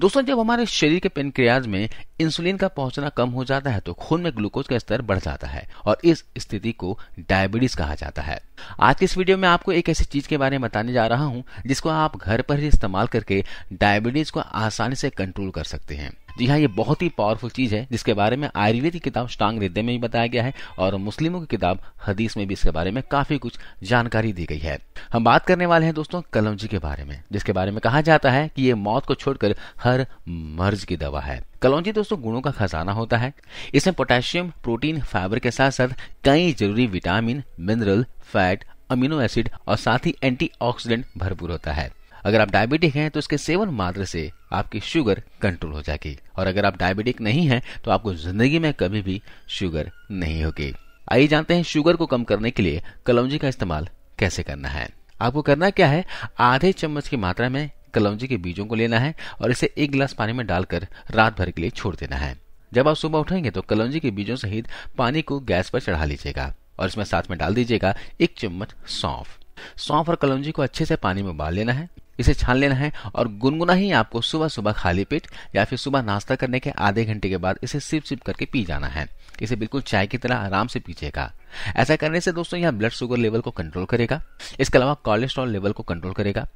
दोस्तों जब हमारे शरीर के पेनक्रियाज में इंसुलिन का पहुंचना कम हो जाता है तो खून में ग्लूकोज का स्तर बढ़ जाता है और इस स्थिति को डायबिटीज कहा जाता है आज के इस वीडियो में आपको एक ऐसी चीज के बारे में बताने जा रहा हूं जिसको आप घर पर ही इस्तेमाल करके डायबिटीज को आसानी से कंट्रोल कर सकते हैं जी हाँ ये बहुत ही पावरफुल चीज़ है जिसके बारे में आयुर्वेद की किताब स्टांग हृदय में भी बताया गया है और मुस्लिमों की किताब हदीस में भी इसके बारे में काफ़ी कुछ जानकारी दी गई है हम बात करने वाले हैं दोस्तों कलमजी के बारे में जिसके बारे में कहा जाता है कि ये मौत को छोड़कर हर मर्ज की दवा है कलौजी दोस्तों गुणों का खजाना होता है इसमें पोटेशियम प्रोटीन फाइबर के साथ साथ कई जरूरी vitamin mineral fat amino acid और साथ ही एंटीऑक्सीडेंट भरपूर होता है अगर आप डायबिटिक हैं तो इसके सेवन मात्र से आपकी शुगर कंट्रोल हो जाएगी और अगर आप डायबिटिक नहीं हैं तो आपको जिंदगी में कभी भी शुगर नहीं होगी आइए जानते हैं शुगर को कम करने के लिए कलौजी का इस्तेमाल कैसे करना है आपको करना क्या है आधे चम्मच की मात्रा में कलौजी के बीजों को लेना है और इसे एक गिलास पानी में डालकर रात भर के लिए छोड़ देना है जब आप सुबह उठेंगे तो कलौजी के बीजों सहित पानी को गैस पर चढ़ा लीजिएगा और इसमें साथ में डाल दीजिएगा एक चम्मच सौंफ सौंफ और कलौजी को अच्छे से पानी में उबाल लेना है इसे छान लेना है और गुनगुना ही आपको सुबह सुबह खाली पेट या फिर सुबह नाश्ता करने के आधे घंटे के बाद इसे सिप सिप करके पी जाना है इसे बिल्कुल चाय की तरह आराम से पीजिएगा ऐसा करने से दोस्तों यह ब्लड शुगर लेवल को कंट्रोल करेगा इसके अलावा कोलेस्ट्रॉल लेवल को कंट्रोल करेगा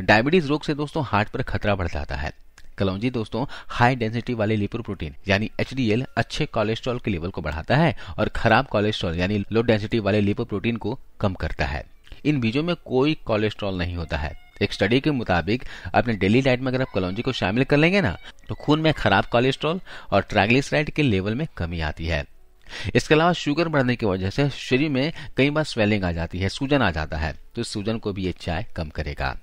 डायबिटीज रोग से दोस्तों हार्ट पर खतरा बढ़ जाता है कलौजी दोस्तों हाई डेंसिटी वाले प्रोटीन यानी एच अच्छे कोलेस्ट्रॉल के लेवल को बढ़ाता है और खराब कोलेस्ट्रॉल यानी लो डेंसिटी वाले लिपो प्रोटीन को कम करता है इन बीजों में कोई कोलेस्ट्रॉल नहीं होता है एक स्टडी के मुताबिक अपने डेली डाइट में अगर आप कलौजी को शामिल कर लेंगे ना तो खून में खराब कोलेस्ट्रॉल और ट्राइग्लिसराइड के लेवल में कमी आती है इसके अलावा शुगर बढ़ने की वजह से शरीर में कई बार स्वेलिंग आ जाती है सूजन आ जाता है तो इस सूजन को भी ये चाय कम करेगा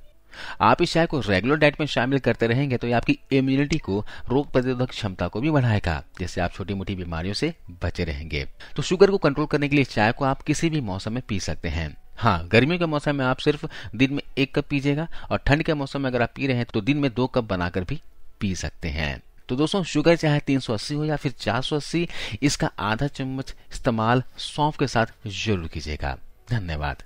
आप इस चाय को रेगुलर डाइट में शामिल करते रहेंगे तो ये आपकी इम्यूनिटी को रोग प्रतिरोधक क्षमता को भी बढ़ाएगा जिससे आप छोटी मोटी बीमारियों से बचे रहेंगे तो शुगर को कंट्रोल करने के लिए चाय को आप किसी भी मौसम में पी सकते हैं हाँ गर्मियों के मौसम में आप सिर्फ दिन में एक कप पीजिएगा और ठंड के मौसम में अगर आप पी रहे हैं तो दिन में दो कप बनाकर भी पी सकते हैं तो दोस्तों शुगर चाहे 380 हो या फिर 480 इसका आधा चम्मच इस्तेमाल सौंफ के साथ जरूर कीजिएगा धन्यवाद